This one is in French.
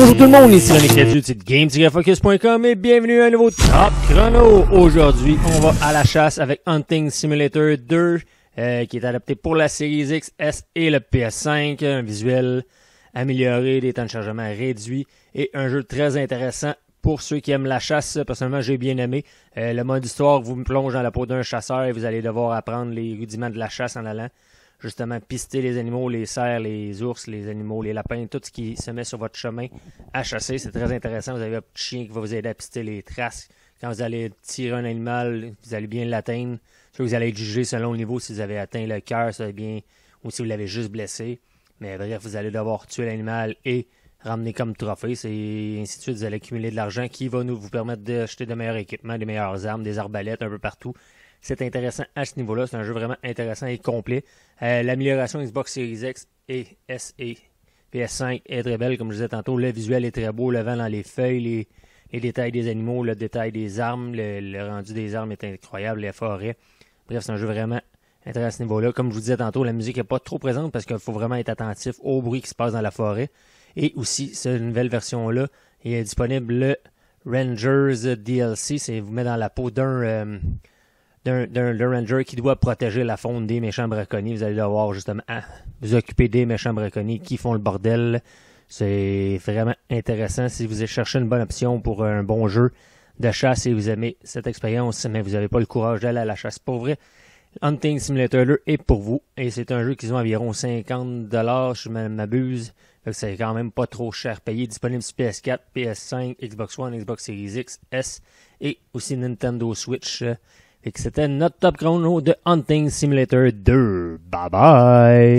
Bonjour tout le monde, ici René Cadieux de GameTigreFocus.com et bienvenue à un nouveau Top Chrono. Aujourd'hui, on va à la chasse avec Hunting Simulator 2 euh, qui est adapté pour la série XS et le PS5. Un visuel amélioré, des temps de chargement réduits et un jeu très intéressant pour ceux qui aiment la chasse. Personnellement, j'ai bien aimé. Euh, le mode histoire vous me plonge dans la peau d'un chasseur et vous allez devoir apprendre les rudiments de la chasse en allant justement pister les animaux, les cerfs, les ours, les animaux, les lapins, tout ce qui se met sur votre chemin à chasser. C'est très intéressant. Vous avez un petit chien qui va vous aider à pister les traces. Quand vous allez tirer un animal, vous allez bien l'atteindre. Vous allez juger selon le niveau si vous avez atteint le cœur, ça bien, ou si vous l'avez juste blessé. Mais bref, vous allez devoir tuer l'animal et ramener comme trophée. Et ainsi de suite, vous allez accumuler de l'argent qui va nous vous permettre d'acheter de meilleurs équipements, des meilleures armes, des arbalètes un peu partout c'est intéressant à ce niveau-là. C'est un jeu vraiment intéressant et complet. Euh, l'amélioration Xbox Series X et S et PS5 est très belle, comme je disais tantôt. Le visuel est très beau, le vent dans les feuilles, les, détails des animaux, le détail des armes, le, rendu des armes est incroyable, les forêts. Bref, c'est un jeu vraiment intéressant à ce niveau-là. Comme je vous disais tantôt, la musique n'est pas trop présente parce qu'il faut vraiment être attentif au bruit qui se passe dans la forêt. Et aussi, cette nouvelle version-là est disponible le Rangers DLC. C'est vous met dans la peau d'un euh, d'un ranger qui doit protéger la faune des méchants braconniers. Vous allez devoir justement hein, vous occuper des méchants braconniers qui font le bordel. C'est vraiment intéressant si vous cherchez une bonne option pour un bon jeu de chasse et vous aimez cette expérience, mais vous n'avez pas le courage d'aller à la chasse. Pour vrai, Hunting Simulator 2 est pour vous et c'est un jeu qui ont environ 50$, je m'abuse. C'est quand même pas trop cher payé. Disponible sur PS4, PS5, Xbox One, Xbox Series X, S et aussi Nintendo Switch. Et que c'était notre top chrono de Hunting Simulator 2. Bye bye!